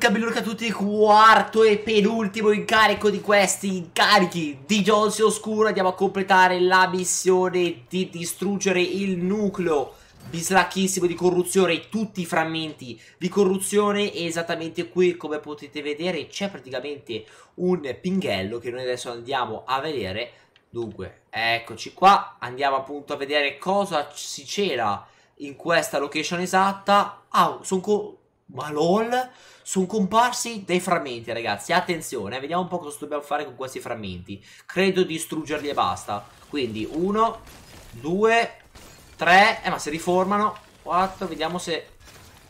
Benvenuti a tutti, quarto e penultimo incarico di questi incarichi di Johnson Oscuro Andiamo a completare la missione di distruggere il nucleo bislacchissimo di corruzione Tutti i frammenti di corruzione e esattamente qui come potete vedere c'è praticamente un pinghello che noi adesso andiamo a vedere Dunque, eccoci qua, andiamo appunto a vedere cosa si c'era in questa location esatta Ah, sono ma lol, sono comparsi dei frammenti, ragazzi. Attenzione, eh, vediamo un po' cosa dobbiamo fare con questi frammenti. Credo distruggerli e basta. Quindi, uno, due, tre. Eh, ma si riformano. Quattro, vediamo se...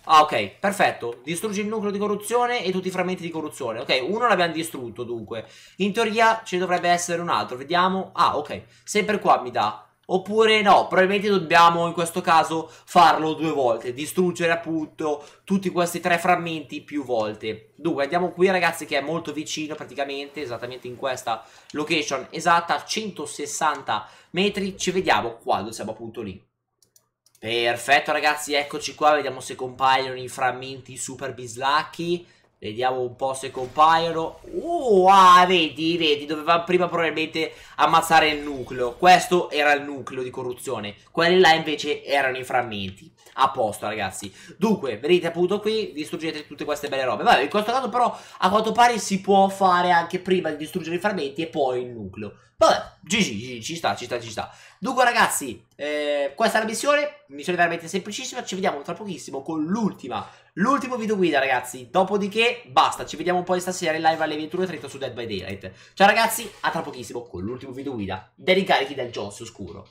Ah, ok, perfetto. Distruggi il nucleo di corruzione e tutti i frammenti di corruzione. Ok, uno l'abbiamo distrutto, dunque. In teoria ci dovrebbe essere un altro. Vediamo. Ah, ok. Sempre qua mi dà Oppure no, probabilmente dobbiamo in questo caso farlo due volte, distruggere appunto tutti questi tre frammenti più volte. Dunque andiamo qui ragazzi che è molto vicino praticamente, esattamente in questa location esatta, 160 metri, ci vediamo quando siamo appunto lì. Perfetto ragazzi, eccoci qua, vediamo se compaiono i frammenti super bislacchi. Vediamo un po' se compaiono. Uh, ah, vedi, vedi, doveva prima probabilmente ammazzare il nucleo. Questo era il nucleo di corruzione. Quelli là invece erano i frammenti. A posto, ragazzi. Dunque, venite appunto qui, distruggete tutte queste belle robe. Vabbè, in questo caso però, a quanto pare si può fare anche prima di distruggere i frammenti e poi il nucleo. Vabbè, GG, ci sta, ci sta, ci sta. Dunque ragazzi, eh, questa è la missione, missione veramente semplicissima, ci vediamo tra pochissimo con l'ultima, l'ultimo video guida ragazzi, dopodiché basta, ci vediamo poi stasera in live alle 21.30 su Dead by Daylight. Ciao ragazzi, a tra pochissimo con l'ultimo video guida dei ricarichi del Jones Oscuro.